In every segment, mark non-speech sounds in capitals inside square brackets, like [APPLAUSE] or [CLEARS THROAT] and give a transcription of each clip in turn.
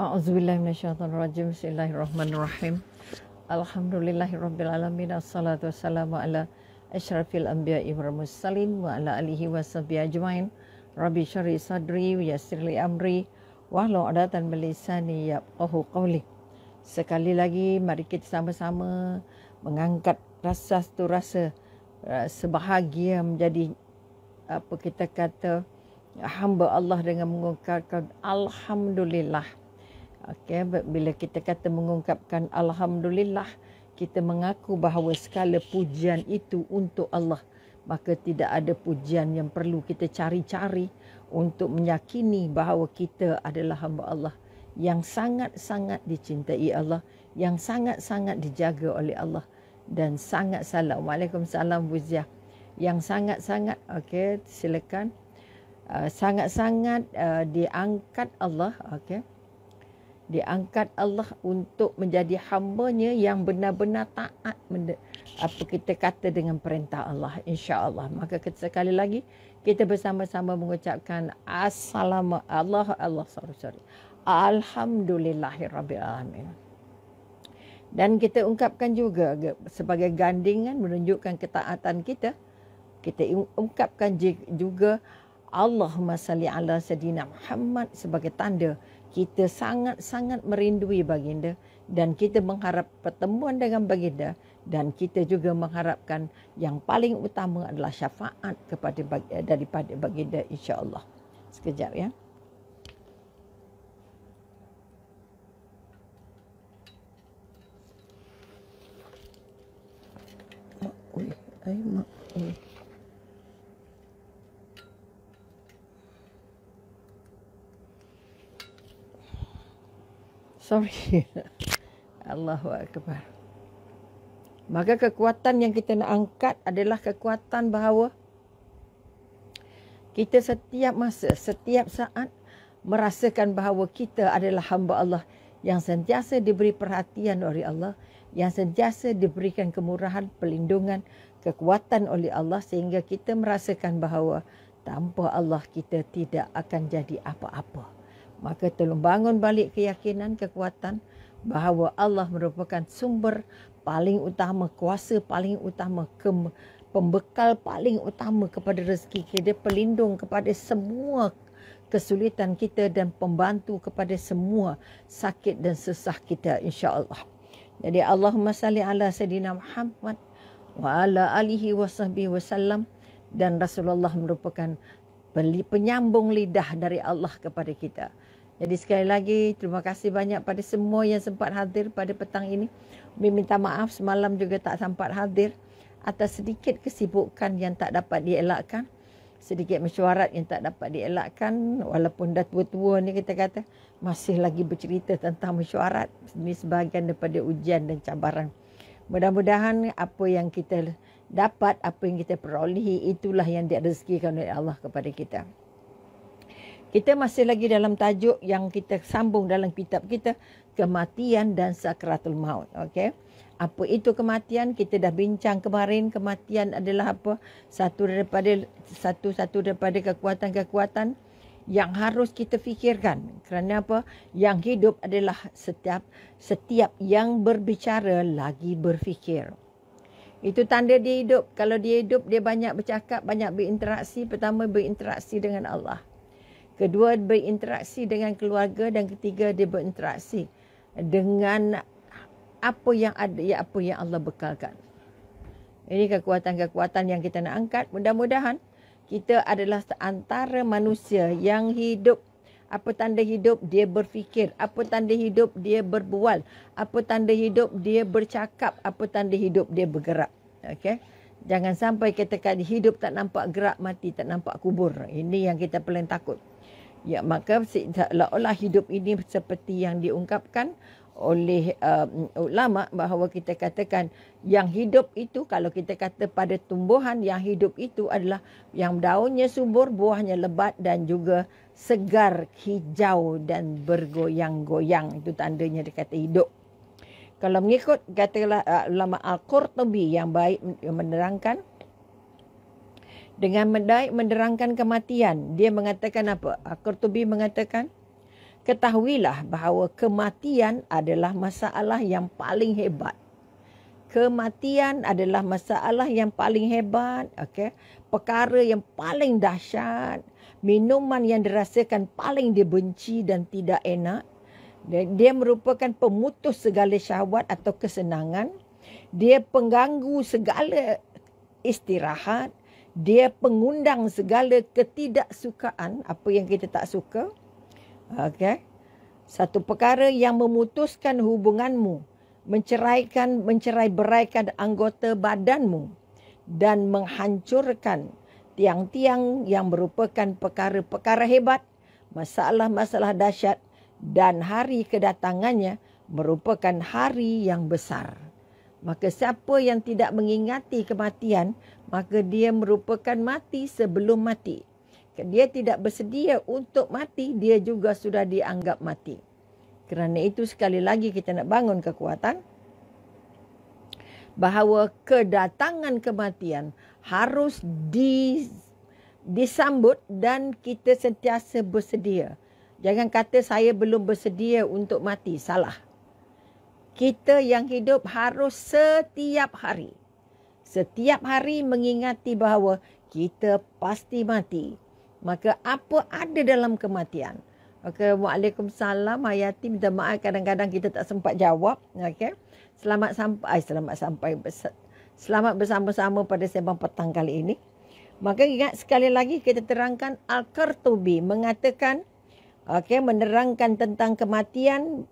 A'udzubillahi minasyaitonir rajim. Bismillahirrahmanirrahim. Alhamdulillahi rabbil alamin. Assalatu wassalamu ala asyrafil anbiya'i wal mursalin wa ala alihi washabbi ajmain. Rabbi syarhi sadri wa yassir li amri wa la adata min lisani yaqahu qawli. Sekali lagi mari kita sama-sama mengangkat rasa tu rasa uh, sebahagia menjadi apa kita kata hamba Allah dengan mengucapkan alhamdulillah Okay, bila kita kata mengungkapkan alhamdulillah, kita mengaku bahawa segala pujian itu untuk Allah. Maka tidak ada pujian yang perlu kita cari-cari untuk meyakini bahawa kita adalah hamba Allah yang sangat-sangat dicintai Allah, yang sangat-sangat dijaga oleh Allah dan sangat salam. Waalaikumsalam salam Ziyah. Yang sangat-sangat, okey, silakan. Ah, sangat-sangat uh, uh, diangkat Allah, okey diangkat Allah untuk menjadi hambanya yang benar-benar taat apa kita kata dengan perintah Allah insya-Allah maka sekali lagi kita bersama-sama mengucapkan assalamu Allah Allah sorry sorry alhamdulillahirabbil alamin dan kita ungkapkan juga sebagai gandingan menunjukkan ketaatan kita kita ungkapkan juga Allahumma salli ala sayidina Muhammad sebagai tanda kita sangat-sangat merindui baginda dan kita mengharap pertemuan dengan baginda dan kita juga mengharapkan yang paling utama adalah syafaat kepada eh, daripada baginda insya-Allah. Sekejap ya. Oi, ai Oi. sorry. [LAUGHS] Allahu Akbar. Maka kekuatan yang kita nak angkat adalah kekuatan bahawa kita setiap masa, setiap saat merasakan bahawa kita adalah hamba Allah yang sentiasa diberi perhatian oleh Allah, yang sentiasa diberikan kemurahan, pelindungan, kekuatan oleh Allah sehingga kita merasakan bahawa tanpa Allah kita tidak akan jadi apa-apa maka tolong bangun balik keyakinan kekuatan bahawa Allah merupakan sumber paling utama kuasa paling utama pembekal paling utama kepada rezeki kita pelindung kepada semua kesulitan kita dan pembantu kepada semua sakit dan sesah kita insya Allah. jadi Allahumma salli ala sayidina Muhammad wa ala alihi wasahbihi wasallam dan Rasulullah merupakan penyambung lidah dari Allah kepada kita. Jadi sekali lagi terima kasih banyak pada semua yang sempat hadir pada petang ini. Umi minta maaf semalam juga tak sempat hadir atas sedikit kesibukan yang tak dapat dielakkan. Sedikit mesyuarat yang tak dapat dielakkan walaupun dah tua-tua ni kita kata masih lagi bercerita tentang mesyuarat ini sebahagian daripada ujian dan cabaran. Mudah-mudahan apa yang kita dapat, apa yang kita perolehi itulah yang direzekikan oleh Allah kepada kita. Kita masih lagi dalam tajuk yang kita sambung dalam kitab kita kematian dan sakratul maut. Okey. Apa itu kematian? Kita dah bincang kemarin kematian adalah apa? Satu daripada satu-satu daripada kekuatan-kekuatan yang harus kita fikirkan. Kerana apa? Yang hidup adalah setiap setiap yang berbicara lagi berfikir. Itu tanda dia hidup. Kalau dia hidup, dia banyak bercakap, banyak berinteraksi. Pertama, berinteraksi dengan Allah kedua berinteraksi dengan keluarga dan ketiga dia berinteraksi dengan apa yang ada ya apa yang Allah bekalkan. Ini kekuatan-kekuatan yang kita nak angkat. Mudah-mudahan kita adalah antara manusia yang hidup apa tanda hidup dia berfikir, apa tanda hidup dia berbual, apa tanda hidup dia bercakap, apa tanda hidup dia bergerak. Okey. Jangan sampai kita kata hidup tak nampak gerak, mati tak nampak kubur. Ini yang kita paling takut. Ya, maka seolah-olah hidup ini seperti yang diungkapkan oleh uh, ulama bahawa kita katakan yang hidup itu kalau kita kata pada tumbuhan yang hidup itu adalah yang daunnya subur, buahnya lebat dan juga segar, hijau dan bergoyang-goyang itu tandanya dia kata hidup. Kalau mengikut katalah uh, ulama Al-Qurtubi yang baik menerangkan dengan mendaik menderangkan kematian. Dia mengatakan apa? Qurtubi mengatakan, ketahuilah bahawa kematian adalah masalah yang paling hebat. Kematian adalah masalah yang paling hebat, okay? perkara yang paling dahsyat, minuman yang dirasakan paling dibenci dan tidak enak. Dia merupakan pemutus segala syahwat atau kesenangan. Dia pengganggu segala istirahat dia pengundang segala ketidaksukaan apa yang kita tak suka Okay, satu perkara yang memutuskan hubunganmu menceraikan mencerai-beraikan anggota badanmu dan menghancurkan tiang-tiang yang merupakan perkara-perkara hebat masalah-masalah dahsyat dan hari kedatangannya merupakan hari yang besar Maka siapa yang tidak mengingati kematian, maka dia merupakan mati sebelum mati. Dia tidak bersedia untuk mati, dia juga sudah dianggap mati. Kerana itu sekali lagi kita nak bangun kekuatan bahawa kedatangan kematian harus di, disambut dan kita sentiasa bersedia. Jangan kata saya belum bersedia untuk mati, salah kita yang hidup harus setiap hari. Setiap hari mengingati bahawa kita pasti mati. Maka apa ada dalam kematian? Okay, Waalaikumsalam Hayati minta maaf kadang-kadang kita tak sempat jawab. Okay, Selamat sampai selamat sampai selamat bersama-sama pada sembang petang kali ini. Maka ingat sekali lagi kita terangkan Al-Qurtubi mengatakan okay, menerangkan tentang kematian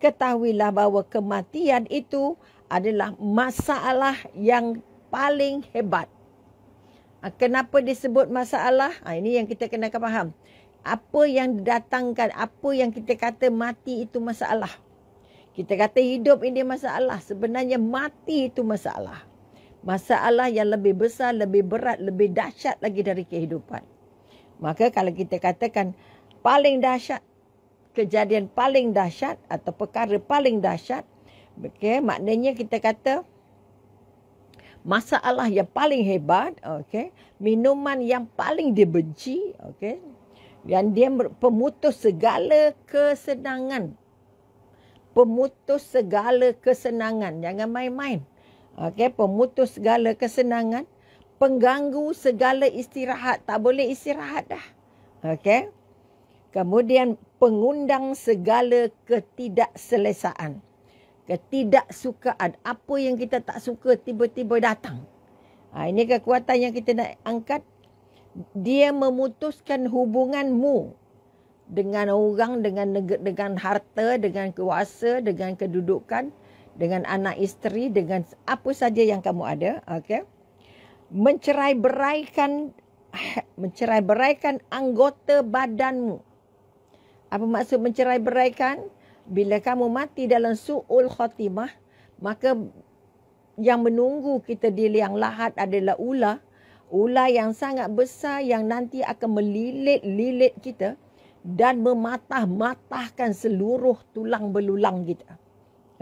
ketahuilah bahwa kematian itu adalah masalah yang paling hebat. Ah, kenapa disebut masalah? Ah, ini yang kita kena faham. Apa yang didatangkan? apa yang kita kata mati itu masalah. Kita kata hidup ini masalah. Sebenarnya mati itu masalah. Masalah yang lebih besar, lebih berat, lebih dahsyat lagi dari kehidupan. Maka kalau kita katakan paling dahsyat kejadian paling dahsyat atau perkara paling dahsyat. Okey, maknanya kita kata masalah yang paling hebat, okey, minuman yang paling dibenci, okey. Yang dia pemutus segala kesenangan. Pemutus segala kesenangan. Jangan main-main. Okey, pemutus segala kesenangan. Pengganggu segala istirahat. Tak boleh istirahat dah. Okey kemudian pengundang segala ketidakselesaan. Ketidaksukaan, apa yang kita tak suka tiba-tiba datang. Ha, ini kekuatan yang kita nak angkat. Dia memutuskan hubunganmu dengan orang, dengan negeri, dengan harta, dengan kuasa, dengan kedudukan, dengan anak isteri, dengan apa saja yang kamu ada. Okay. Mencerai beraikan [LAUGHS] mencerai beraikan anggota badanmu. Apa maksud mencerai beraikan? Bila kamu mati dalam su'ul khatimah, maka yang menunggu kita di liang lahat adalah ular. Ular yang sangat besar yang nanti akan melilit-lilit kita dan mematah-matahkan seluruh tulang belulang kita.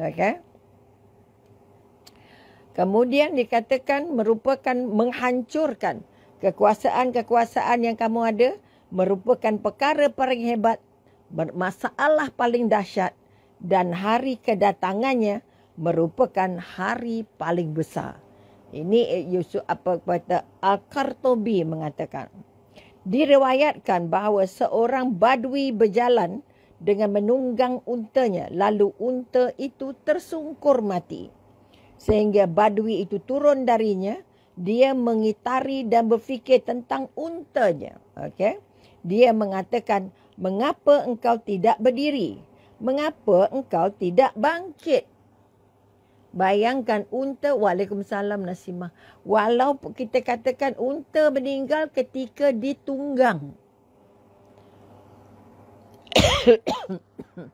Okay? Kemudian dikatakan merupakan menghancurkan kekuasaan-kekuasaan yang kamu ada merupakan perkara paling hebat masalah paling dahsyat dan hari kedatangannya merupakan hari paling besar. Ini Yusuf apa kata Al-Kartobi mengatakan. Diriwayatkan bahawa seorang badui berjalan dengan menunggang untanya lalu unta itu tersungkur mati. Sehingga badui itu turun darinya, dia mengitari dan berfikir tentang untanya. Okay? Dia mengatakan, Mengapa engkau tidak berdiri? Mengapa engkau tidak bangkit? Bayangkan unta, waalaikumsalam Nasimah. Walaupun kita katakan unta meninggal ketika ditunggang. Hmm.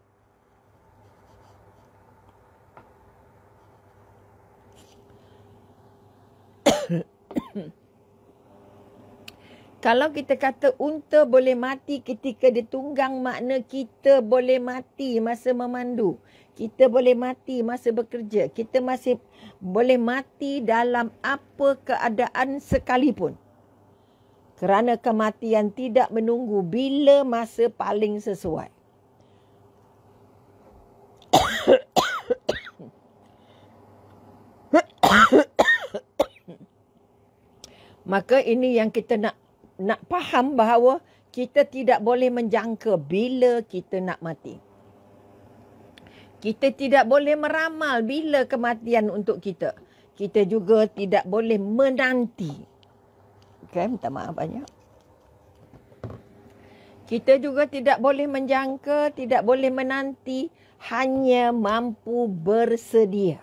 [COUGHS] kalau kita kata unta boleh mati ketika ditunggang makna kita boleh mati masa memandu. Kita boleh mati masa bekerja. Kita masih boleh mati dalam apa keadaan sekalipun. Kerana kematian tidak menunggu bila masa paling sesuai. [COUGHS] [COUGHS] [COUGHS] Maka ini yang kita nak nak faham bahawa kita tidak boleh menjangka bila kita nak mati. Kita tidak boleh meramal bila kematian untuk kita. Kita juga tidak boleh menanti. Okay, minta maaf banyak. Kita juga tidak boleh menjangka, tidak boleh menanti. Hanya mampu bersedia.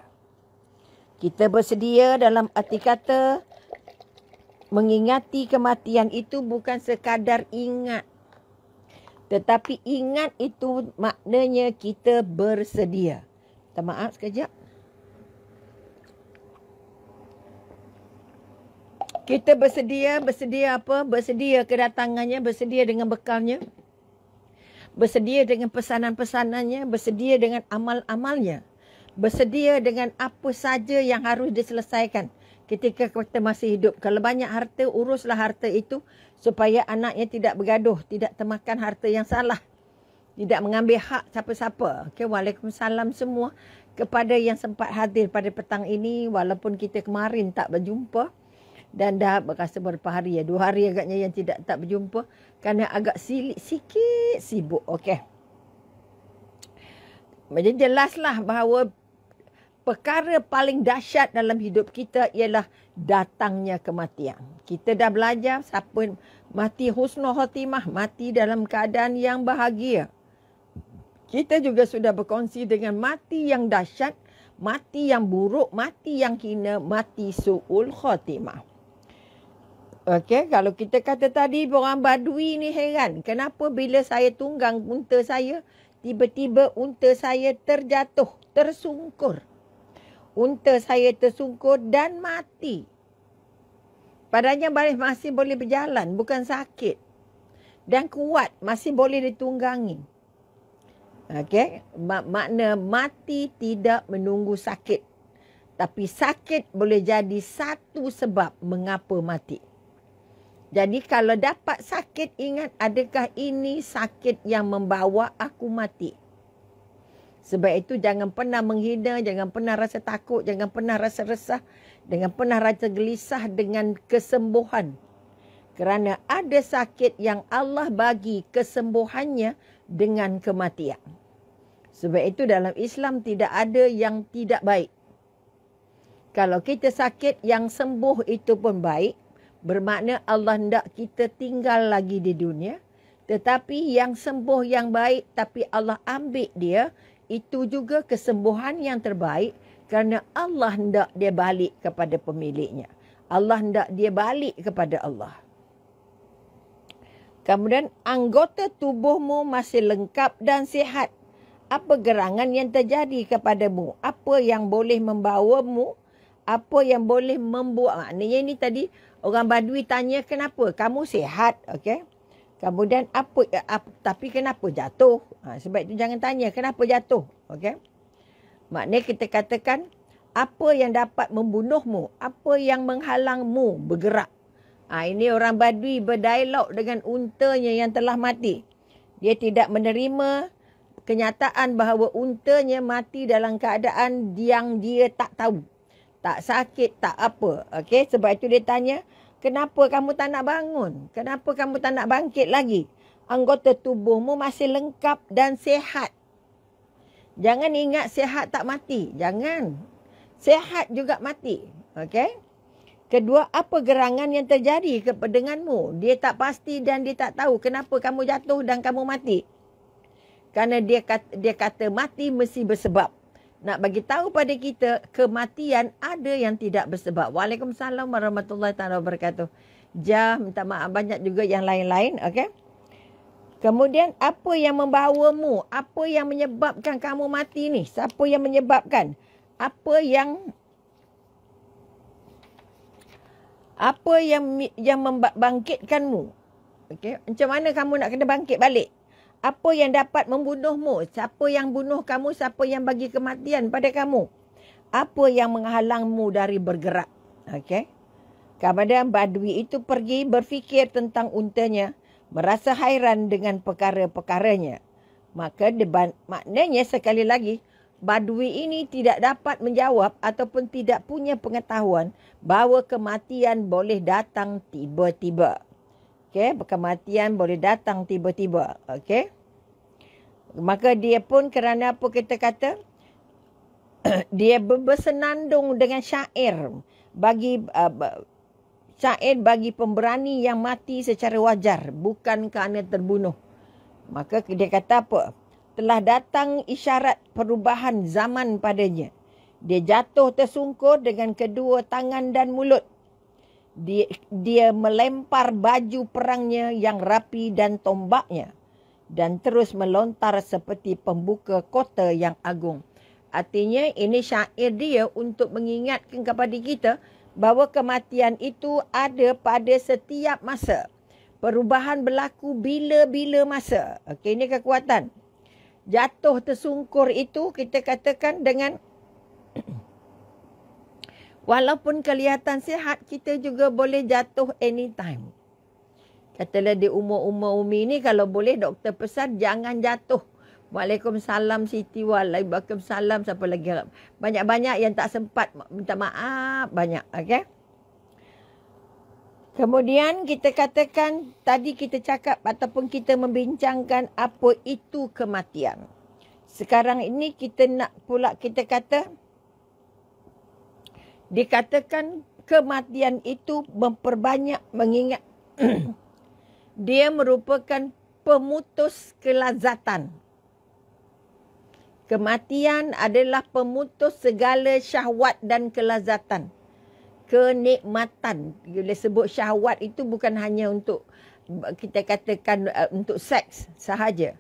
Kita bersedia dalam arti kata, mengingati kematian itu bukan sekadar ingat. Tetapi ingat itu maknanya kita bersedia. Minta maaf sekejap. Kita bersedia, bersedia apa? Bersedia kedatangannya, bersedia dengan bekalnya. Bersedia dengan pesanan-pesanannya, bersedia dengan amal-amalnya. Bersedia dengan apa saja yang harus diselesaikan ketika kita masih hidup. Kalau banyak harta, uruslah harta itu supaya anaknya tidak bergaduh, tidak termakan harta yang salah. Tidak mengambil hak siapa-siapa. Okay, Waalaikumsalam semua kepada yang sempat hadir pada petang ini walaupun kita kemarin tak berjumpa dan dah berasa beberapa hari ya. Dua hari agaknya yang tidak tak berjumpa kerana agak silik sikit sibuk. Okey. Jadi jelaslah bahawa perkara paling dahsyat dalam hidup kita ialah datangnya kematian. Kita dah belajar siapa mati husnul khatimah, mati dalam keadaan yang bahagia. Kita juga sudah berkongsi dengan mati yang dahsyat, mati yang buruk, mati yang hina, mati su'ul khatimah. Okey, kalau kita kata tadi orang badui ni heran. Kenapa bila saya tunggang unta saya, tiba-tiba unta saya terjatuh, tersungkur unta saya tersungkur dan mati. Padanya baris masih boleh berjalan, bukan sakit. Dan kuat, masih boleh ditunggangi. Okey, makna mati tidak menunggu sakit. Tapi sakit boleh jadi satu sebab mengapa mati. Jadi kalau dapat sakit, ingat adakah ini sakit yang membawa aku mati. Sebab itu jangan pernah menghina, jangan pernah rasa takut, jangan pernah rasa resah, jangan pernah rasa gelisah dengan kesembuhan. Kerana ada sakit yang Allah bagi kesembuhannya dengan kematian. Sebab itu dalam Islam tidak ada yang tidak baik. Kalau kita sakit yang sembuh itu pun baik, bermakna Allah hendak kita tinggal lagi di dunia. Tetapi yang sembuh yang baik tapi Allah ambil dia, itu juga kesembuhan yang terbaik kerana Allah hendak dia balik kepada pemiliknya. Allah hendak dia balik kepada Allah. Kemudian anggota tubuhmu masih lengkap dan sihat. Apa gerangan yang terjadi kepadamu? Apa yang boleh membawamu? Apa yang boleh membuat? Maknanya ini tadi orang badui tanya kenapa? Kamu sihat, okay? Kemudian apa, eh, apa tapi kenapa jatuh? Ha, sebab itu jangan tanya kenapa jatuh. Okey. Maknanya kita katakan apa yang dapat membunuhmu? Apa yang menghalangmu bergerak? Ha, ini orang badui berdialog dengan untanya yang telah mati. Dia tidak menerima kenyataan bahawa untanya mati dalam keadaan yang dia tak tahu. Tak sakit, tak apa. Okay, sebab itu dia tanya, Kenapa kamu tak nak bangun? Kenapa kamu tak nak bangkit lagi? Anggota tubuhmu masih lengkap dan sehat. Jangan ingat sehat tak mati. Jangan. Sehat juga mati. Okey? Kedua, apa gerangan yang terjadi denganmu? Dia tak pasti dan dia tak tahu kenapa kamu jatuh dan kamu mati. Karena dia kata, dia kata mati mesti bersebab nak bagi tahu pada kita kematian ada yang tidak bersebab. Waalaikumsalam warahmatullahi taala wabarakatuh. Jah minta maaf banyak juga yang lain-lain, okey. Kemudian apa yang membawamu? Apa yang menyebabkan kamu mati ni? Siapa yang menyebabkan? Apa yang apa yang yang membangkitkanmu? Okey, macam mana kamu nak kena bangkit balik? apa yang dapat membunuhmu? Siapa yang bunuh kamu? Siapa yang bagi kematian pada kamu? Apa yang menghalangmu dari bergerak? Okey. Kemudian Badwi itu pergi berfikir tentang untanya. Merasa hairan dengan perkara-perkaranya. Maka deban, maknanya sekali lagi. Badwi ini tidak dapat menjawab ataupun tidak punya pengetahuan bahawa kematian boleh datang tiba-tiba. Okey, kematian boleh datang tiba-tiba. Okey. Maka dia pun kerana apa kita kata? [CLEARS THROAT] dia bersenandung dengan syair bagi uh, syair bagi pemberani yang mati secara wajar bukan kerana terbunuh. Maka dia kata apa? Telah datang isyarat perubahan zaman padanya. Dia jatuh tersungkur dengan kedua tangan dan mulut dia, dia melempar baju perangnya yang rapi dan tombaknya dan terus melontar seperti pembuka kota yang agung. Artinya ini syair dia untuk mengingatkan kepada kita bahawa kematian itu ada pada setiap masa. Perubahan berlaku bila-bila masa. Okay ini kekuatan. Jatuh tersungkur itu kita katakan dengan Walaupun kelihatan sihat, kita juga boleh jatuh anytime. Katalah di umur-umur umi ni kalau boleh doktor pesan jangan jatuh. Waalaikumsalam Siti, waalaikumsalam siapa lagi. Banyak-banyak yang tak sempat minta maaf, banyak. Okay? Kemudian kita katakan tadi kita cakap ataupun kita membincangkan apa itu kematian. Sekarang ini kita nak pula kita kata... Dikatakan kematian itu memperbanyak mengingat. [CLEARS THROAT] Dia merupakan pemutus kelazatan. Kematian adalah pemutus segala syahwat dan kelazatan. Kenikmatan. Bila sebut syahwat itu bukan hanya untuk kita katakan eh, untuk seks sahaja.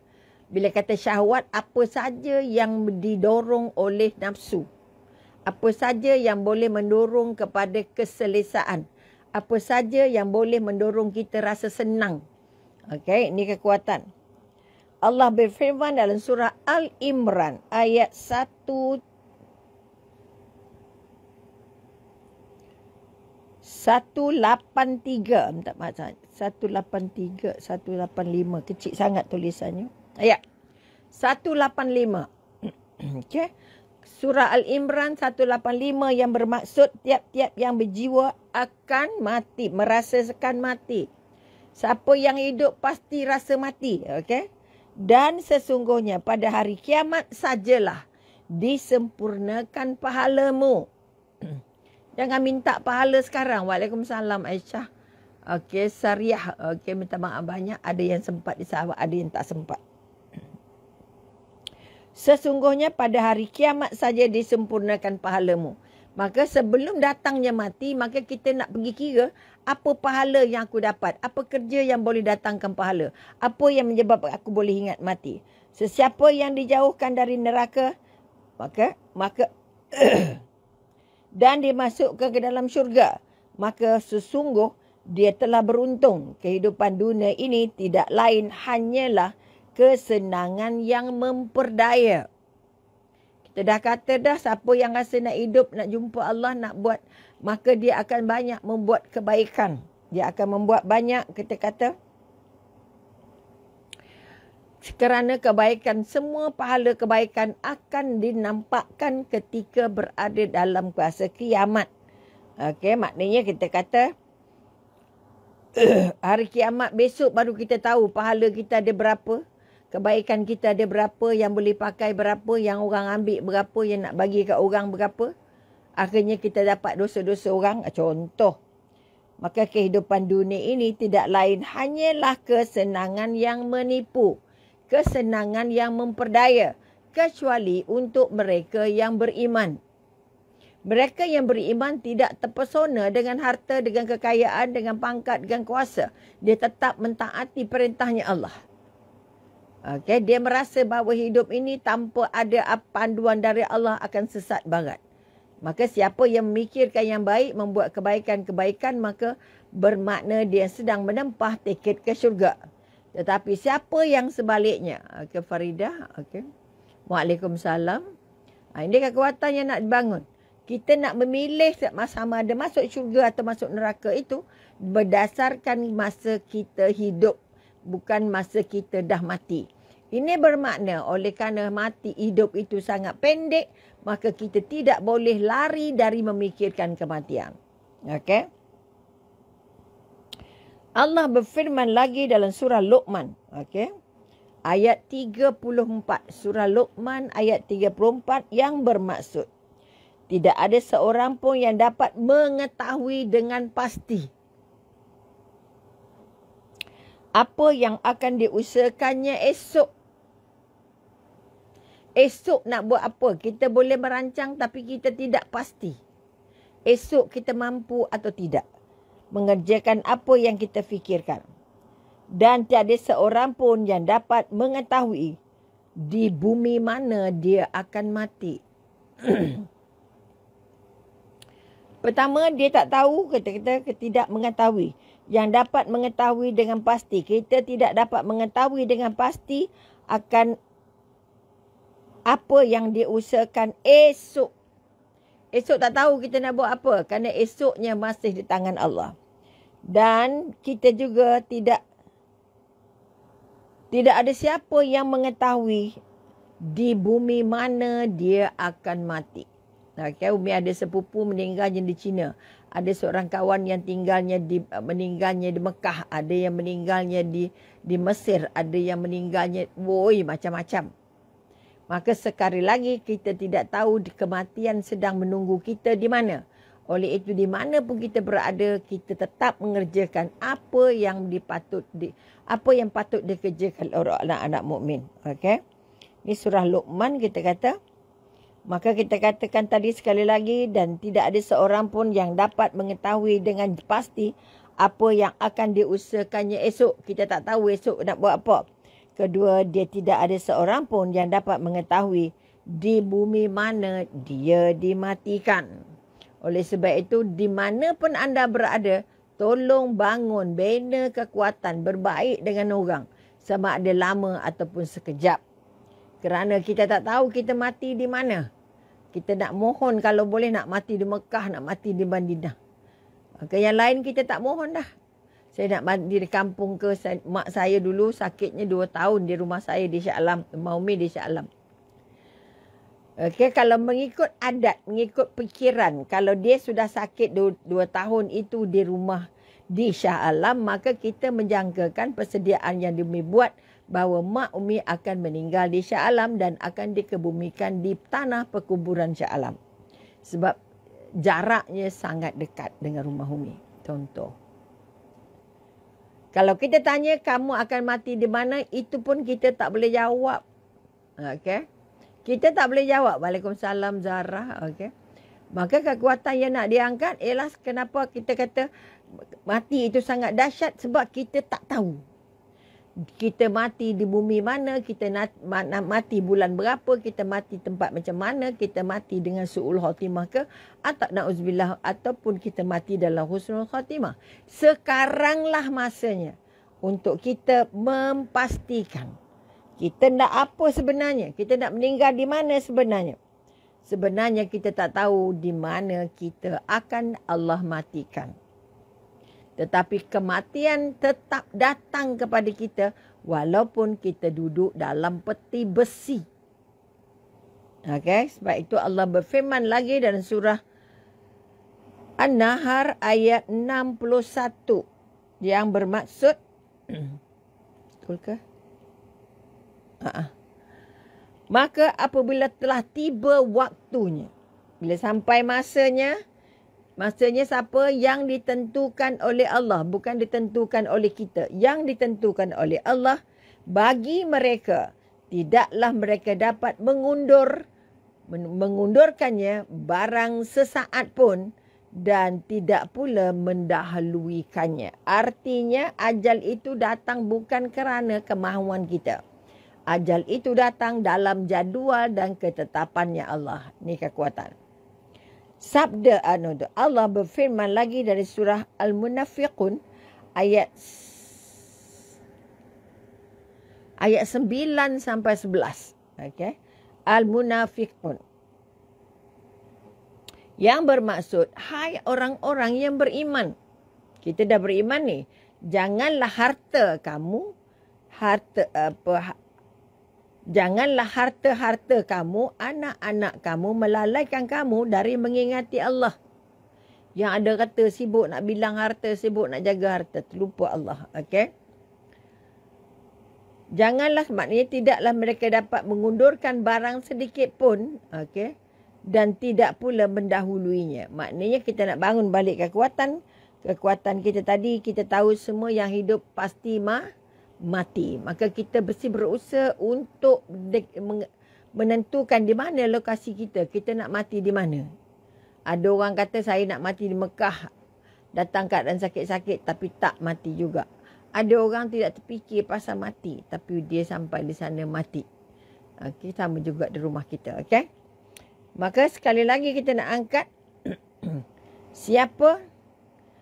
Bila kata syahwat, apa saja yang didorong oleh nafsu apa saja yang boleh mendorong kepada keselesaan. Apa saja yang boleh mendorong kita rasa senang. Okey, ini kekuatan. Allah berfirman dalam surah Al-Imran ayat 183. Minta maaf, 183, 185. Kecil sangat tulisannya. Ayat 185. [CLEARS THROAT] Okey surah Al Imran 185 yang bermaksud tiap-tiap yang berjiwa akan mati, merasakan mati. Siapa yang hidup pasti rasa mati, okey? Dan sesungguhnya pada hari kiamat sajalah disempurnakan pahalamu. [CLEARS THROAT] Jangan minta pahala sekarang. Waalaikumsalam Aisyah. Okey, Sariah. Okey, minta maaf banyak. Ada yang sempat di ada yang tak sempat. Sesungguhnya pada hari kiamat saja disempurnakan pahalamu. Maka sebelum datangnya mati, maka kita nak pergi kira apa pahala yang aku dapat. Apa kerja yang boleh datangkan pahala. Apa yang menyebabkan aku boleh ingat mati. Sesiapa yang dijauhkan dari neraka, maka maka [CLEARS THROAT] dan dimasukkan ke dalam syurga. Maka sesungguh dia telah beruntung. Kehidupan dunia ini tidak lain hanyalah kesenangan yang memperdaya. Kita dah kata dah siapa yang rasa nak hidup, nak jumpa Allah, nak buat. Maka dia akan banyak membuat kebaikan. Dia akan membuat banyak, kita kata. Kerana kebaikan, semua pahala kebaikan akan dinampakkan ketika berada dalam kuasa kiamat. Okey, maknanya kita kata. [CLEARS THROAT] hari kiamat besok baru kita tahu pahala kita ada berapa kebaikan kita ada berapa yang boleh pakai berapa yang orang ambil berapa yang nak bagi kat orang berapa akhirnya kita dapat dosa-dosa orang ah, contoh maka kehidupan dunia ini tidak lain hanyalah kesenangan yang menipu kesenangan yang memperdaya kecuali untuk mereka yang beriman mereka yang beriman tidak terpesona dengan harta, dengan kekayaan, dengan pangkat, dengan kuasa. Dia tetap mentaati perintahnya Allah. Okay, dia merasa bahawa hidup ini tanpa ada panduan dari Allah akan sesat banget. Maka siapa yang memikirkan yang baik membuat kebaikan-kebaikan maka bermakna dia sedang menempah tiket ke syurga. Tetapi siapa yang sebaliknya? Okay, Faridah. Okay. Waalaikumsalam. Ha, ini kekuatan yang nak dibangun. Kita nak memilih sama ada masuk syurga atau masuk neraka itu berdasarkan masa kita hidup bukan masa kita dah mati. Ini bermakna oleh kerana mati hidup itu sangat pendek, maka kita tidak boleh lari dari memikirkan kematian. Okey. Allah berfirman lagi dalam surah Luqman, okey. Ayat 34 surah Luqman ayat 34 yang bermaksud tidak ada seorang pun yang dapat mengetahui dengan pasti apa yang akan diusahakannya esok. Esok nak buat apa? Kita boleh merancang tapi kita tidak pasti. Esok kita mampu atau tidak mengerjakan apa yang kita fikirkan. Dan tiada seorang pun yang dapat mengetahui di bumi mana dia akan mati. [CLEARS THROAT] Pertama, dia tak tahu kata kita tidak mengetahui. Yang dapat mengetahui dengan pasti. Kita tidak dapat mengetahui dengan pasti akan apa yang diusahakan esok. Esok tak tahu kita nak buat apa. Kerana esoknya masih di tangan Allah. Dan kita juga tidak tidak ada siapa yang mengetahui di bumi mana dia akan mati. Okay, Umi ada sepupu meninggalnya di China. Ada seorang kawan yang tinggalnya di eh, meninggalnya di Mekah. Ada yang meninggalnya di di Mesir. Ada yang meninggalnya, woi macam-macam. Maka sekali lagi kita tidak tahu kematian sedang menunggu kita di mana. Oleh itu di mana pun kita berada, kita tetap mengerjakan apa yang dipatut di apa yang patut dikerjakan orang anak-anak mukmin. Okay, Ini surah Luqman kita kata. Maka kita katakan tadi sekali lagi dan tidak ada seorang pun yang dapat mengetahui dengan pasti apa yang akan diusahakannya esok. Kita tak tahu esok nak buat apa. Kedua, dia tidak ada seorang pun yang dapat mengetahui di bumi mana dia dimatikan. Oleh sebab itu, di mana pun anda berada, tolong bangun bina kekuatan berbaik dengan orang. Sama ada lama ataupun sekejap. Kerana kita tak tahu kita mati di mana. Kita nak mohon kalau boleh nak mati di Mekah, nak mati di Madinah. Maka yang lain kita tak mohon dah. Saya nak mati di kampung ke mak saya dulu sakitnya dua tahun di rumah saya di Syak Alam. Rumah di Syak Alam. Okey, kalau mengikut adat, mengikut pikiran. Kalau dia sudah sakit dua, dua tahun itu di rumah di Syah Alam, maka kita menjangkakan persediaan yang dibuat buat bahawa mak Umi akan meninggal di Shah Alam dan akan dikebumikan di tanah perkuburan Shah Alam. Sebab jaraknya sangat dekat dengan rumah Umi. Contoh. Kalau kita tanya kamu akan mati di mana, itu pun kita tak boleh jawab. Okay? Kita tak boleh jawab. Waalaikumsalam Zara. Okay? Maka kekuatan yang nak diangkat ialah kenapa kita kata mati itu sangat dahsyat sebab kita tak tahu kita mati di bumi mana, kita mati bulan berapa, kita mati tempat macam mana, kita mati dengan su'ul khatimah ke, atau na'uzubillah, ataupun kita mati dalam husnul khatimah. Sekaranglah masanya untuk kita memastikan Kita nak apa sebenarnya? Kita nak meninggal di mana sebenarnya? Sebenarnya kita tak tahu di mana kita akan Allah matikan. Tetapi kematian tetap datang kepada kita walaupun kita duduk dalam peti besi. Okay, sebab itu Allah berfirman lagi dalam surah An-Nahar ayat 61 yang bermaksud [CLEARS THROAT] betul ke? Uh-uh. Maka apabila telah tiba waktunya, bila sampai masanya, Maksudnya siapa yang ditentukan oleh Allah bukan ditentukan oleh kita yang ditentukan oleh Allah bagi mereka tidaklah mereka dapat mengundur mengundurkannya barang sesaat pun dan tidak pula mendahuluikannya artinya ajal itu datang bukan kerana kemahuan kita ajal itu datang dalam jadual dan ketetapannya Allah Ini kekuatan Sabda Anudu. Allah berfirman lagi dari surah Al-Munafiqun ayat ayat 9 sampai 11. Okey. Al-Munafiqun. Yang bermaksud, hai orang-orang yang beriman. Kita dah beriman ni. Janganlah harta kamu, harta apa, Janganlah harta-harta kamu, anak-anak kamu melalaikan kamu dari mengingati Allah. Yang ada kata sibuk nak bilang harta, sibuk nak jaga harta. Terlupa Allah. Okay? Janganlah maknanya tidaklah mereka dapat mengundurkan barang sedikit pun. Okay? Dan tidak pula mendahuluinya. Maknanya kita nak bangun balik kekuatan. Kekuatan kita tadi, kita tahu semua yang hidup pasti mah mati. Maka kita mesti berusaha untuk menentukan di mana lokasi kita. Kita nak mati di mana. Ada orang kata saya nak mati di Mekah. Datang kat dan sakit-sakit tapi tak mati juga. Ada orang tidak terfikir pasal mati. Tapi dia sampai di sana mati. Okay, sama juga di rumah kita. Okay? Maka sekali lagi kita nak angkat. [CLEARS THROAT] Siapa? Siapa?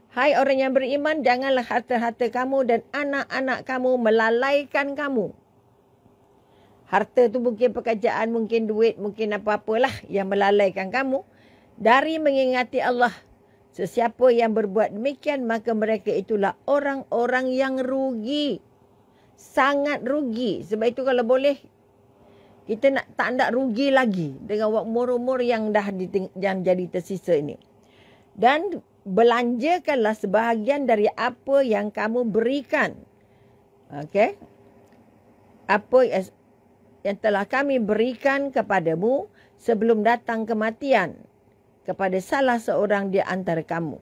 Hai orang yang beriman, janganlah harta-harta kamu dan anak-anak kamu melalaikan kamu. Harta tu mungkin pekerjaan, mungkin duit, mungkin apa-apalah yang melalaikan kamu. Dari mengingati Allah, sesiapa yang berbuat demikian, maka mereka itulah orang-orang yang rugi. Sangat rugi. Sebab itu kalau boleh, kita nak, tak nak rugi lagi dengan umur-umur yang dah yang jadi tersisa ini. Dan belanjakanlah sebahagian dari apa yang kamu berikan. Okey. Apa yang telah kami berikan kepadamu sebelum datang kematian kepada salah seorang di antara kamu.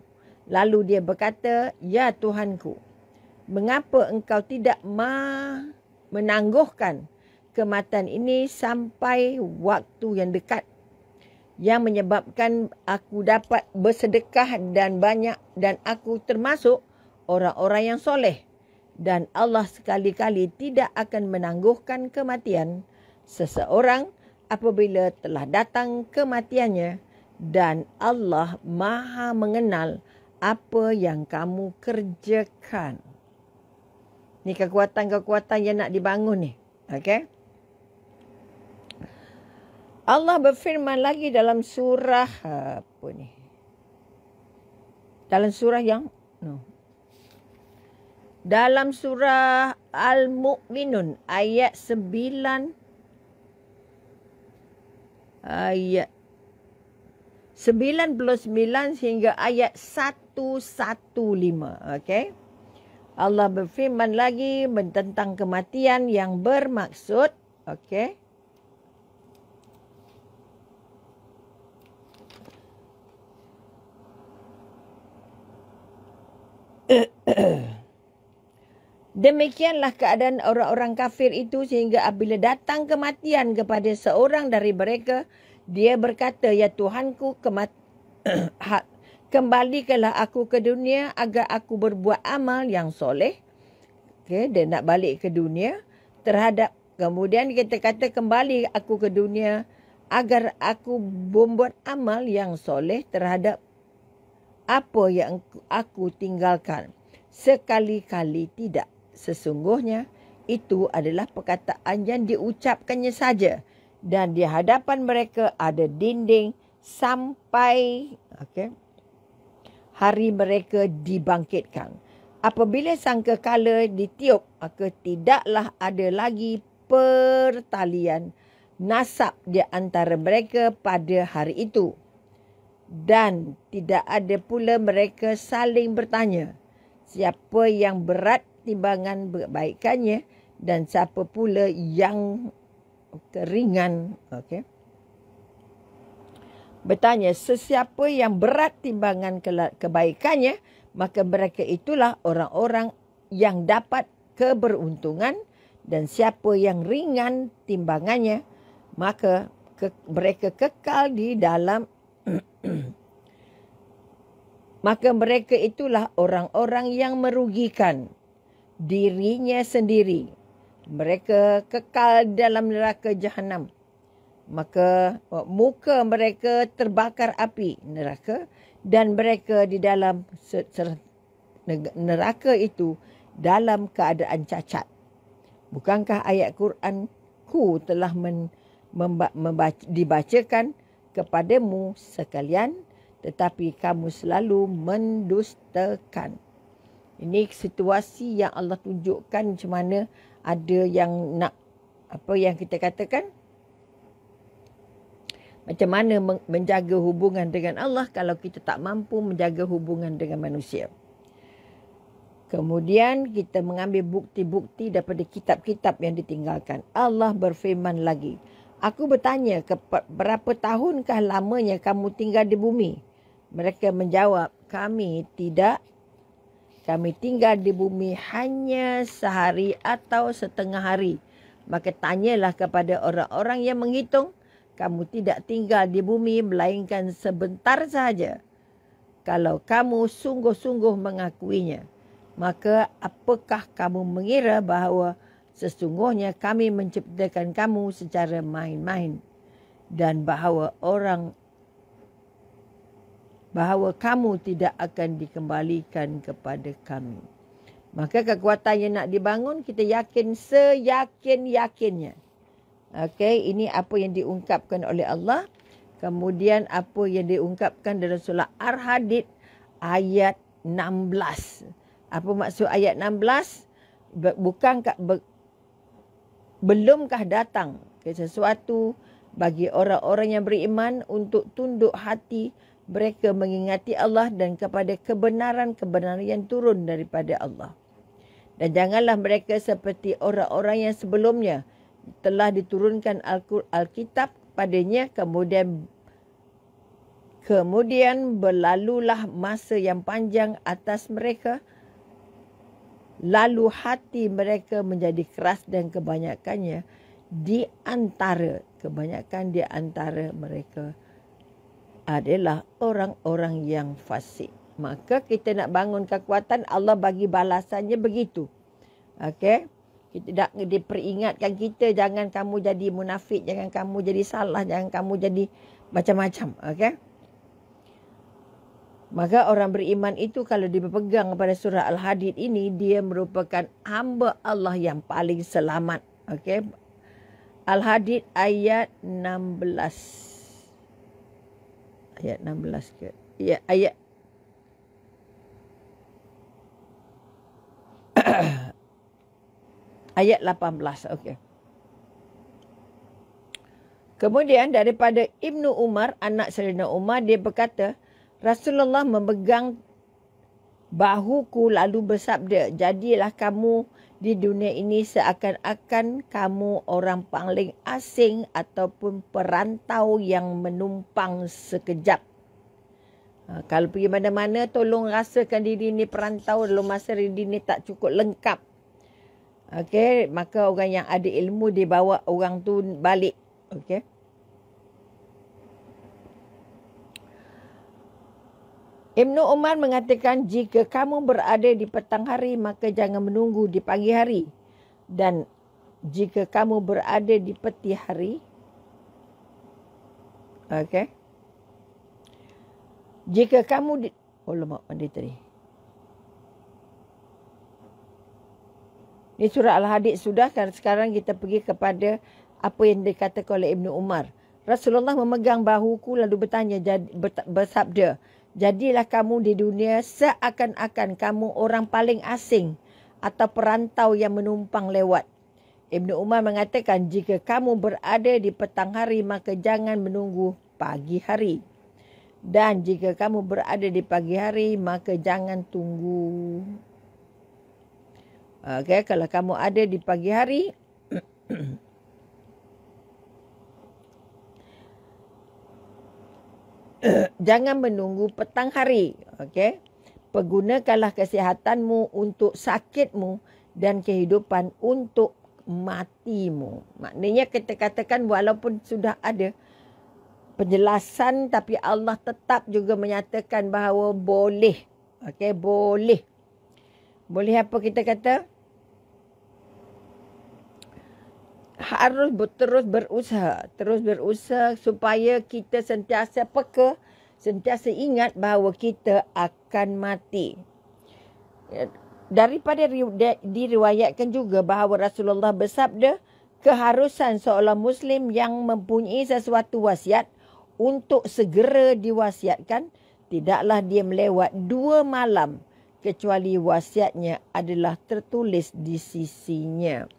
Lalu dia berkata, "Ya Tuhanku, mengapa engkau tidak ma menangguhkan kematian ini sampai waktu yang dekat?" yang menyebabkan aku dapat bersedekah dan banyak dan aku termasuk orang-orang yang soleh. Dan Allah sekali-kali tidak akan menangguhkan kematian seseorang apabila telah datang kematiannya dan Allah maha mengenal apa yang kamu kerjakan. Ni kekuatan-kekuatan yang nak dibangun ni. Okay. Allah berfirman lagi dalam surah apa ni? Dalam surah yang no. Dalam surah al Mukminun ayat 9 ayat 99 hingga ayat 115. Okay. Allah berfirman lagi tentang kematian yang bermaksud. Okay. [COUGHS] Demikianlah keadaan orang-orang kafir itu sehingga apabila datang kematian kepada seorang dari mereka, dia berkata, Ya Tuhanku, kemat [COUGHS] ha, kembalikanlah aku ke dunia agar aku berbuat amal yang soleh. Okay, dia nak balik ke dunia terhadap kemudian kita kata kembali aku ke dunia agar aku membuat amal yang soleh terhadap apa yang aku tinggalkan sekali-kali tidak sesungguhnya itu adalah perkataan yang diucapkannya saja dan di hadapan mereka ada dinding sampai okey hari mereka dibangkitkan apabila sangkakala ditiup maka tidaklah ada lagi pertalian nasab di antara mereka pada hari itu dan tidak ada pula mereka saling bertanya siapa yang berat timbangan kebaikannya dan siapa pula yang keringan okey bertanya sesiapa yang berat timbangan kebaikannya maka mereka itulah orang-orang yang dapat keberuntungan dan siapa yang ringan timbangannya maka ke, mereka kekal di dalam [CLEARS THROAT] Maka mereka itulah orang-orang yang merugikan dirinya sendiri. Mereka kekal dalam neraka jahanam. Maka muka mereka terbakar api neraka dan mereka di dalam neraka itu dalam keadaan cacat. Bukankah ayat Quran ku telah membaca, dibacakan? kepadamu sekalian tetapi kamu selalu mendustakan. Ini situasi yang Allah tunjukkan macam mana ada yang nak apa yang kita katakan macam mana menjaga hubungan dengan Allah kalau kita tak mampu menjaga hubungan dengan manusia. Kemudian kita mengambil bukti-bukti daripada kitab-kitab yang ditinggalkan. Allah berfirman lagi. Aku bertanya, berapa tahunkah lamanya kamu tinggal di bumi? Mereka menjawab, kami tidak. Kami tinggal di bumi hanya sehari atau setengah hari. Maka tanyalah kepada orang-orang yang menghitung, kamu tidak tinggal di bumi melainkan sebentar sahaja. Kalau kamu sungguh-sungguh mengakuinya, maka apakah kamu mengira bahawa... Sesungguhnya kami menciptakan kamu secara main-main dan bahawa orang bahawa kamu tidak akan dikembalikan kepada kami. Maka kekuatan yang nak dibangun kita yakin seyakin-yakinnya. Okay, ini apa yang diungkapkan oleh Allah. Kemudian apa yang diungkapkan dalam surah Ar-Hadid ayat 16. Apa maksud ayat 16? Bukan belumkah datang ke sesuatu bagi orang-orang yang beriman untuk tunduk hati mereka mengingati Allah dan kepada kebenaran-kebenaran yang turun daripada Allah. Dan janganlah mereka seperti orang-orang yang sebelumnya telah diturunkan al padanya kemudian kemudian berlalulah masa yang panjang atas mereka lalu hati mereka menjadi keras dan kebanyakannya di antara kebanyakan di antara mereka adalah orang-orang yang fasik. Maka kita nak bangun kekuatan Allah bagi balasannya begitu. Okey. Kita dah diperingatkan kita jangan kamu jadi munafik, jangan kamu jadi salah, jangan kamu jadi macam-macam. Okey. Maka orang beriman itu kalau dipegang pada surah Al-Hadid ini, dia merupakan hamba Allah yang paling selamat. Okay? Al-Hadid ayat 16. Ayat 16 ke? Ya, ayat. [COUGHS] ayat 18. Okay. Kemudian daripada Ibnu Umar, anak Serina Umar, dia berkata, Rasulullah memegang bahuku lalu bersabda, Jadilah kamu di dunia ini seakan-akan kamu orang paling asing ataupun perantau yang menumpang sekejap. Ha, kalau pergi mana-mana, tolong rasakan diri ini perantau dalam masa diri ini tak cukup lengkap. Okay, maka orang yang ada ilmu dibawa orang tu balik. Okay. Ibnu Umar mengatakan jika kamu berada di petang hari maka jangan menunggu di pagi hari dan jika kamu berada di peti hari okey jika kamu di Oh, mandi tadi. Ini surah Al-Hadid sudah kan sekarang kita pergi kepada apa yang dikatakan oleh Ibnu Umar. Rasulullah memegang bahuku lalu bertanya bersabda, Jadilah kamu di dunia seakan-akan kamu orang paling asing atau perantau yang menumpang lewat. Ibnu Umar mengatakan jika kamu berada di petang hari maka jangan menunggu pagi hari. Dan jika kamu berada di pagi hari maka jangan tunggu. Okay kalau kamu ada di pagi hari [CLEARS THROAT] [CLEARS THROAT] jangan menunggu petang hari. Okey. Pergunakanlah kesihatanmu untuk sakitmu dan kehidupan untuk matimu. Maknanya kita katakan walaupun sudah ada penjelasan tapi Allah tetap juga menyatakan bahawa boleh. okay? boleh. Boleh apa kita kata? harus terus berusaha, terus berusaha supaya kita sentiasa peka, sentiasa ingat bahawa kita akan mati. Ya, daripada diriwayatkan juga bahawa Rasulullah bersabda, keharusan seorang Muslim yang mempunyai sesuatu wasiat untuk segera diwasiatkan, tidaklah dia melewat dua malam kecuali wasiatnya adalah tertulis di sisinya.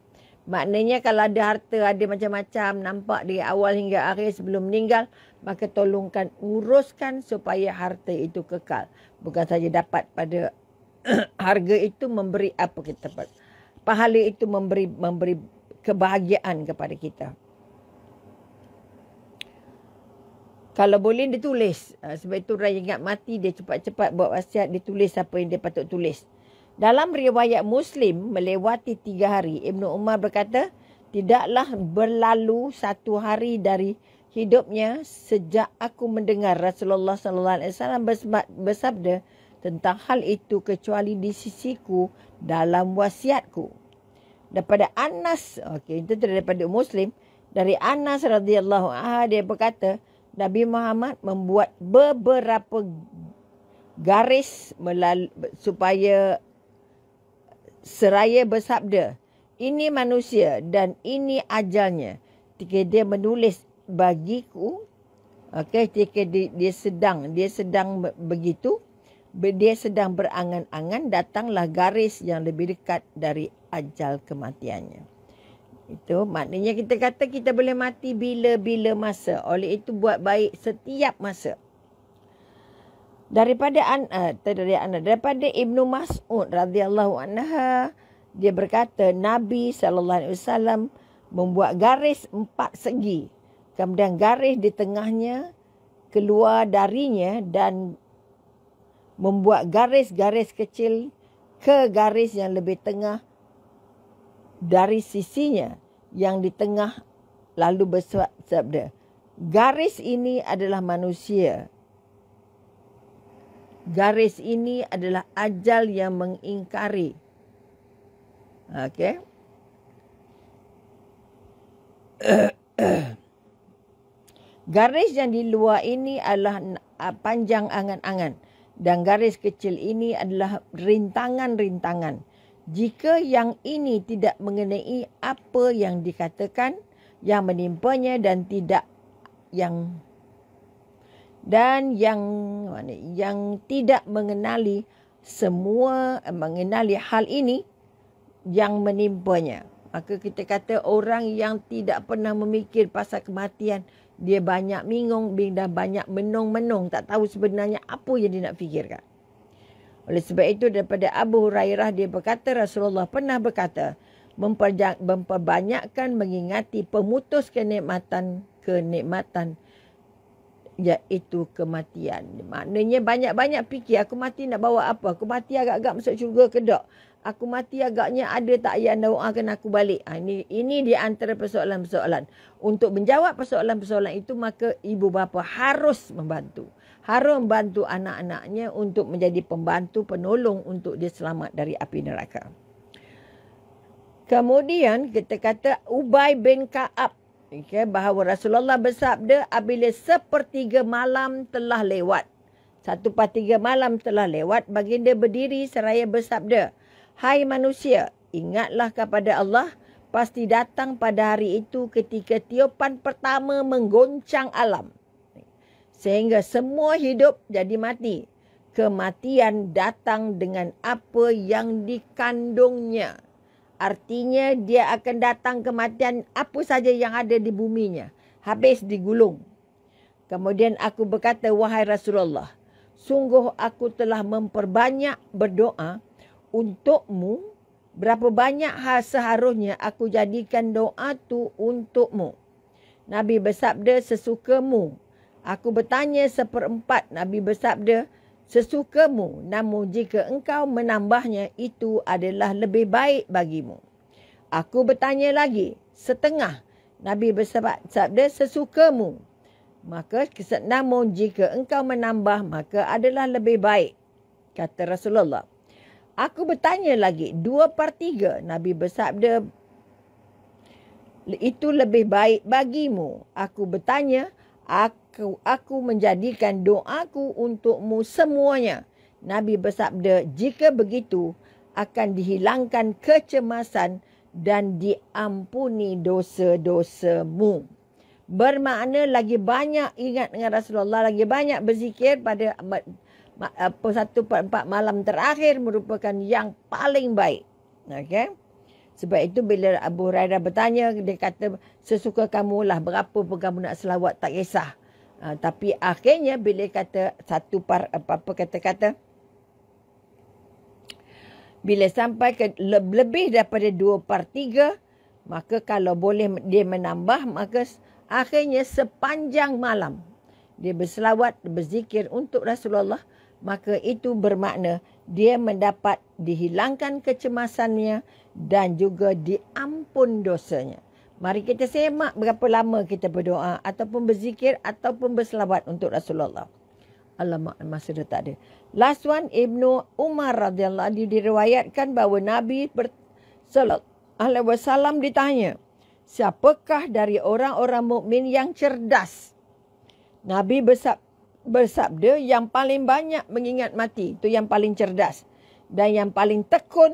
Maknanya kalau ada harta, ada macam-macam nampak dari awal hingga akhir sebelum meninggal, maka tolongkan uruskan supaya harta itu kekal. Bukan saja dapat pada [CLEARS THROAT] harga itu memberi apa kita dapat. Pahala itu memberi memberi kebahagiaan kepada kita. Kalau boleh dia tulis. Eh, sebab itu orang ingat mati dia cepat-cepat buat wasiat. Dia tulis apa yang dia patut tulis. Dalam riwayat Muslim melewati tiga hari, Ibnu Umar berkata, Tidaklah berlalu satu hari dari hidupnya sejak aku mendengar Rasulullah SAW bersabda tentang hal itu kecuali di sisiku dalam wasiatku. Daripada Anas, okay, itu daripada Muslim, dari Anas radhiyallahu anhu dia berkata, Nabi Muhammad membuat beberapa garis melalui, supaya seraya bersabda, ini manusia dan ini ajalnya. Ketika dia menulis bagiku, okay, ketika dia, dia sedang dia sedang begitu, dia sedang berangan-angan, datanglah garis yang lebih dekat dari ajal kematiannya. Itu maknanya kita kata kita boleh mati bila-bila masa. Oleh itu buat baik setiap masa daripada an eh, dari anak daripada Ibnu Mas'ud radhiyallahu anha dia berkata Nabi sallallahu alaihi wasallam membuat garis empat segi kemudian garis di tengahnya keluar darinya dan membuat garis-garis kecil ke garis yang lebih tengah dari sisinya yang di tengah lalu bersabda garis ini adalah manusia garis ini adalah ajal yang mengingkari. Okey. [COUGHS] garis yang di luar ini adalah panjang angan-angan dan garis kecil ini adalah rintangan-rintangan. Jika yang ini tidak mengenai apa yang dikatakan yang menimpanya dan tidak yang dan yang mana yang tidak mengenali semua eh, mengenali hal ini yang menimpanya maka kita kata orang yang tidak pernah memikir pasal kematian dia banyak bingung bing dan banyak menung-menung tak tahu sebenarnya apa yang dia nak fikirkan oleh sebab itu daripada Abu Hurairah dia berkata Rasulullah pernah berkata memperbanyakkan mengingati pemutus kenikmatan kenikmatan iaitu kematian. Maknanya banyak-banyak fikir aku mati nak bawa apa? Aku mati agak-agak masuk syurga ke tak? Aku mati agaknya ada tak yang nak doakan aku balik? Ha, ini, ini di antara persoalan-persoalan. Untuk menjawab persoalan-persoalan itu maka ibu bapa harus membantu. Harus membantu anak-anaknya untuk menjadi pembantu penolong untuk dia selamat dari api neraka. Kemudian kita kata Ubay bin Ka'ab Okay, bahawa Rasulullah bersabda apabila sepertiga malam telah lewat. Satu pas tiga malam telah lewat, baginda berdiri seraya bersabda. Hai manusia, ingatlah kepada Allah, pasti datang pada hari itu ketika tiupan pertama menggoncang alam. Sehingga semua hidup jadi mati. Kematian datang dengan apa yang dikandungnya. Artinya dia akan datang kematian apa saja yang ada di buminya. Habis digulung. Kemudian aku berkata, wahai Rasulullah. Sungguh aku telah memperbanyak berdoa untukmu. Berapa banyak hal seharusnya aku jadikan doa tu untukmu. Nabi bersabda sesukamu. Aku bertanya seperempat Nabi bersabda sesukamu namun jika engkau menambahnya itu adalah lebih baik bagimu aku bertanya lagi setengah nabi bersabat sabda sesukamu maka namun jika engkau menambah maka adalah lebih baik kata rasulullah aku bertanya lagi dua per tiga nabi bersabda itu lebih baik bagimu aku bertanya aku aku menjadikan doaku untukmu semuanya. Nabi bersabda, jika begitu akan dihilangkan kecemasan dan diampuni dosa-dosamu. Bermakna lagi banyak ingat dengan Rasulullah, lagi banyak berzikir pada satu empat malam terakhir merupakan yang paling baik. Okay? Sebab itu bila Abu Hurairah bertanya, dia kata sesuka kamu lah berapa pun kamu nak selawat tak kisah. Uh, tapi akhirnya bila kata satu par apa-apa kata-kata. Bila sampai ke le- lebih daripada dua par tiga, maka kalau boleh dia menambah, maka akhirnya sepanjang malam dia berselawat, berzikir untuk Rasulullah. Maka itu bermakna dia mendapat dihilangkan kecemasannya dan juga diampun dosanya. Mari kita semak berapa lama kita berdoa ataupun berzikir ataupun berselawat untuk Rasulullah. Alamak masa dah tak ada. Last one Ibnu Umar radhiyallahu anhu diriwayatkan bahawa Nabi sallallahu alaihi ditanya, "Siapakah dari orang-orang mukmin yang cerdas?" Nabi bersab bersabda yang paling banyak mengingat mati itu yang paling cerdas dan yang paling tekun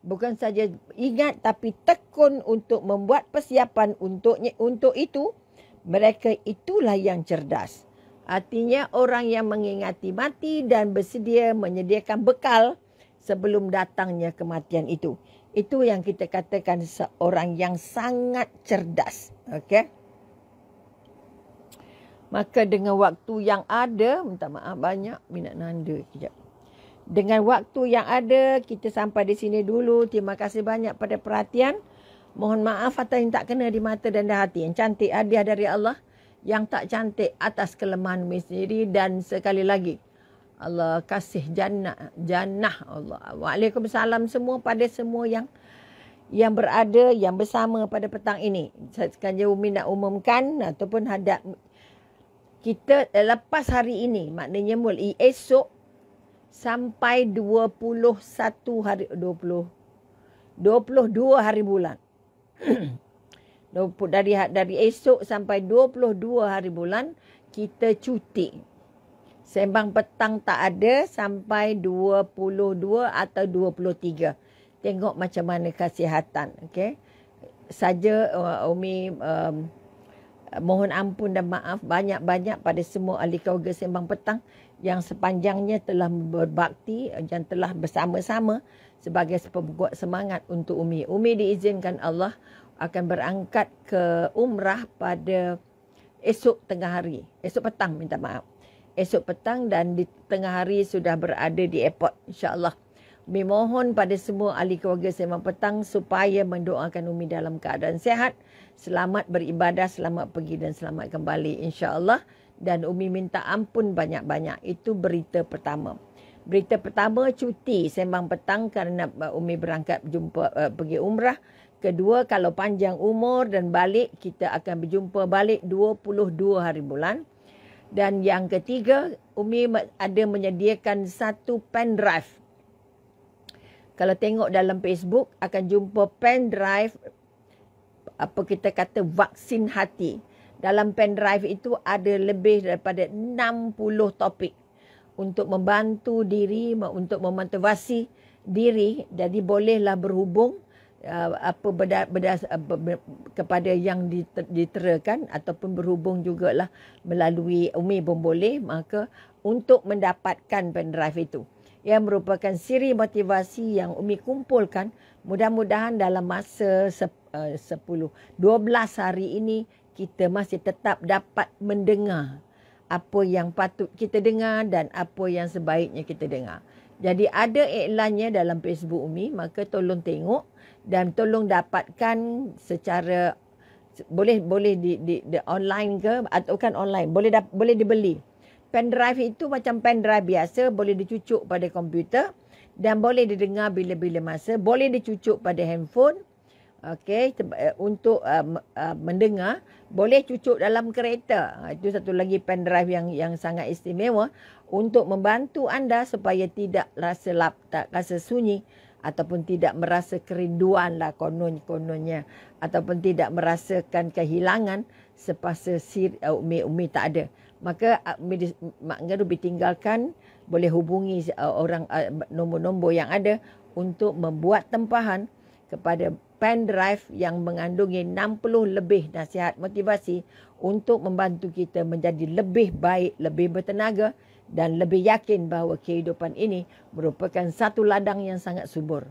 bukan saja ingat tapi tekun untuk membuat persiapan untuknya untuk itu mereka itulah yang cerdas artinya orang yang mengingati mati dan bersedia menyediakan bekal sebelum datangnya kematian itu itu yang kita katakan seorang yang sangat cerdas okey Maka dengan waktu yang ada, minta maaf banyak, minat nanda kejap. Dengan waktu yang ada, kita sampai di sini dulu. Terima kasih banyak pada perhatian. Mohon maaf atas yang tak kena di mata dan di hati. Yang cantik hadiah dari Allah. Yang tak cantik atas kelemahan mi sendiri. Dan sekali lagi, Allah kasih jannah. Jannah Allah. Waalaikumsalam semua pada semua yang yang berada, yang bersama pada petang ini. Sekarang Umi minat umumkan ataupun hadap kita eh, lepas hari ini maknanya mulai esok sampai 21 hari 20 22 hari bulan. [CLEARS THROAT] dari dari esok sampai 22 hari bulan kita cuti. Sembang petang tak ada sampai 22 atau 23. Tengok macam mana kesihatan, okay Saja uh, Umi um, mohon ampun dan maaf banyak-banyak pada semua ahli keluarga Sembang Petang yang sepanjangnya telah berbakti dan telah bersama-sama sebagai sepenguat semangat untuk Umi. Umi diizinkan Allah akan berangkat ke umrah pada esok tengah hari. Esok petang minta maaf. Esok petang dan di tengah hari sudah berada di airport insyaAllah. Umi mohon pada semua ahli keluarga Sembang Petang supaya mendoakan Umi dalam keadaan sehat selamat beribadah, selamat pergi dan selamat kembali insya-Allah dan Umi minta ampun banyak-banyak. Itu berita pertama. Berita pertama cuti sembang petang kerana uh, Umi berangkat jumpa uh, pergi umrah. Kedua kalau panjang umur dan balik kita akan berjumpa balik 22 hari bulan. Dan yang ketiga Umi ada menyediakan satu pen drive. Kalau tengok dalam Facebook akan jumpa pen drive apa kita kata vaksin hati. Dalam pen drive itu ada lebih daripada 60 topik untuk membantu diri untuk memotivasi diri jadi bolehlah berhubung uh, apa berda, berda, uh, ber, kepada yang diter, diterakan ataupun berhubung juga lah melalui Umi pun boleh maka untuk mendapatkan pen drive itu yang merupakan siri motivasi yang Umi kumpulkan mudah-mudahan dalam masa uh, 10 12 hari ini kita masih tetap dapat mendengar apa yang patut kita dengar dan apa yang sebaiknya kita dengar. Jadi ada iklannya dalam Facebook Umi, maka tolong tengok dan tolong dapatkan secara boleh boleh di di, di online ke atau kan online, boleh da, boleh dibeli. Pen drive itu macam pen drive biasa boleh dicucuk pada komputer dan boleh didengar bila-bila masa, boleh dicucuk pada handphone Okey, eh, untuk uh, uh, mendengar boleh cucuk dalam kereta. Ha, itu satu lagi pen drive yang yang sangat istimewa untuk membantu anda supaya tidak rasa lap, tak rasa sunyi ataupun tidak merasa kerinduan lah konon-kononnya ataupun tidak merasakan kehilangan sepasa si uh, umi umi tak ada. Maka uh, mak ngeru tinggalkan boleh hubungi uh, orang uh, nombor-nombor yang ada untuk membuat tempahan kepada pen drive yang mengandungi 60 lebih nasihat motivasi untuk membantu kita menjadi lebih baik, lebih bertenaga dan lebih yakin bahawa kehidupan ini merupakan satu ladang yang sangat subur.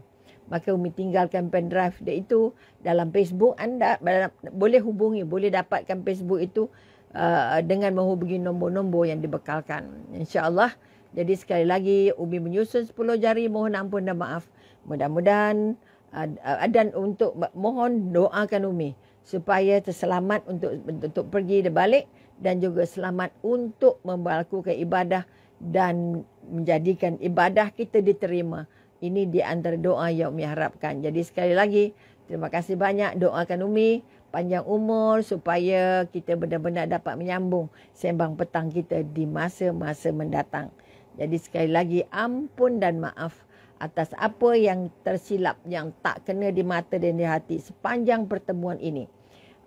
Maka Umi tinggalkan pen drive dia itu dalam Facebook anda boleh hubungi, boleh dapatkan Facebook itu uh, dengan menghubungi nombor-nombor yang dibekalkan. InsyaAllah. Jadi sekali lagi Umi menyusun 10 jari mohon ampun dan maaf. Mudah-mudahan uh, uh, dan untuk mohon doakan Umi supaya terselamat untuk untuk pergi dan balik dan juga selamat untuk melakukan ibadah dan menjadikan ibadah kita diterima. Ini di antara doa yang Umi harapkan. Jadi sekali lagi, terima kasih banyak doakan Umi panjang umur supaya kita benar-benar dapat menyambung sembang petang kita di masa-masa mendatang. Jadi sekali lagi ampun dan maaf atas apa yang tersilap yang tak kena di mata dan di hati sepanjang pertemuan ini.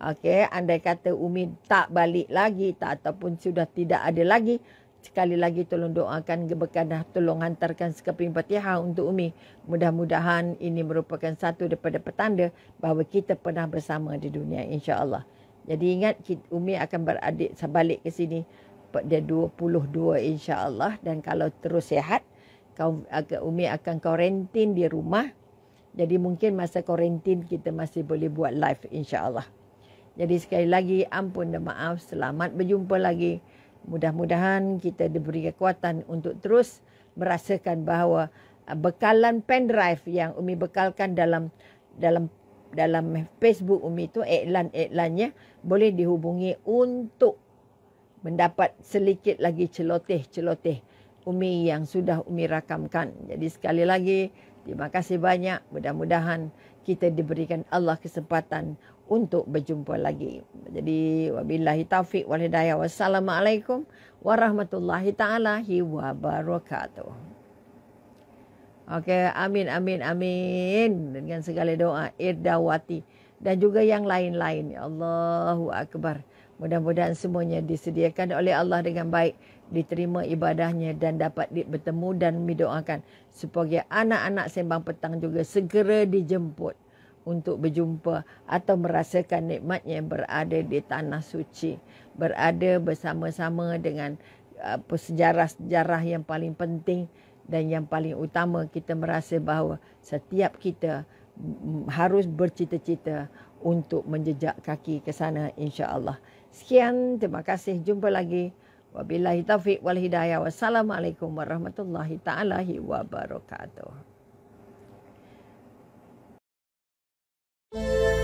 Okey, andai kata Umi tak balik lagi tak ataupun sudah tidak ada lagi, sekali lagi tolong doakan gebekanah tolong hantarkan sekeping fatihah untuk Umi. Mudah-mudahan ini merupakan satu daripada petanda bahawa kita pernah bersama di dunia insya-Allah. Jadi ingat Umi akan beradik sebalik ke sini pada 22 insya-Allah dan kalau terus sihat kau Umi akan karantin di rumah. Jadi mungkin masa karantin kita masih boleh buat live insya-Allah. Jadi sekali lagi ampun dan maaf, selamat berjumpa lagi. Mudah-mudahan kita diberi kekuatan untuk terus merasakan bahawa uh, bekalan pen drive yang Umi bekalkan dalam dalam dalam Facebook Umi itu iklan-iklannya boleh dihubungi untuk mendapat sedikit lagi celoteh-celoteh. Umi yang sudah Umi rakamkan. Jadi sekali lagi, terima kasih banyak. Mudah-mudahan kita diberikan Allah kesempatan untuk berjumpa lagi. Jadi wabillahi taufik wal hidayah. Wassalamualaikum warahmatullahi taala wabarakatuh. Okey, amin amin amin dengan segala doa Irdawati dan juga yang lain-lain. Ya Allahu akbar. Mudah-mudahan semuanya disediakan oleh Allah dengan baik diterima ibadahnya dan dapat bertemu dan mendoakan supaya anak-anak sembang petang juga segera dijemput untuk berjumpa atau merasakan nikmatnya berada di tanah suci berada bersama-sama dengan uh, sejarah-sejarah yang paling penting dan yang paling utama kita merasa bahawa setiap kita mm, harus bercita-cita untuk menjejak kaki ke sana insya-Allah sekian terima kasih jumpa lagi Wabillahi taufiq wal hidayah. Wassalamualaikum warahmatullahi taala wabarakatuh. Yeah.